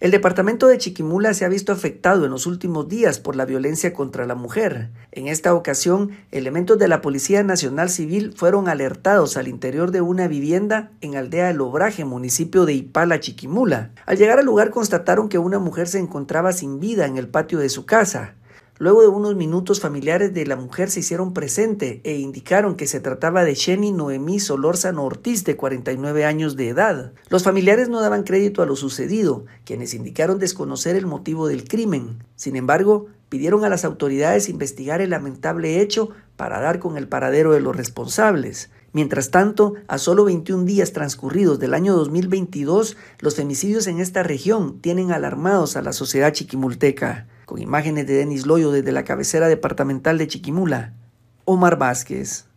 El departamento de Chiquimula se ha visto afectado en los últimos días por la violencia contra la mujer. En esta ocasión, elementos de la Policía Nacional Civil fueron alertados al interior de una vivienda en Aldea El Obraje, municipio de Ipala, Chiquimula. Al llegar al lugar constataron que una mujer se encontraba sin vida en el patio de su casa. Luego de unos minutos familiares de la mujer se hicieron presente e indicaron que se trataba de Jenny Noemí Solórzano Ortiz, de 49 años de edad. Los familiares no daban crédito a lo sucedido, quienes indicaron desconocer el motivo del crimen. Sin embargo, pidieron a las autoridades investigar el lamentable hecho para dar con el paradero de los responsables. Mientras tanto, a solo 21 días transcurridos del año 2022, los femicidios en esta región tienen alarmados a la sociedad chiquimulteca con imágenes de Denis Loyo desde la cabecera departamental de Chiquimula, Omar Vázquez.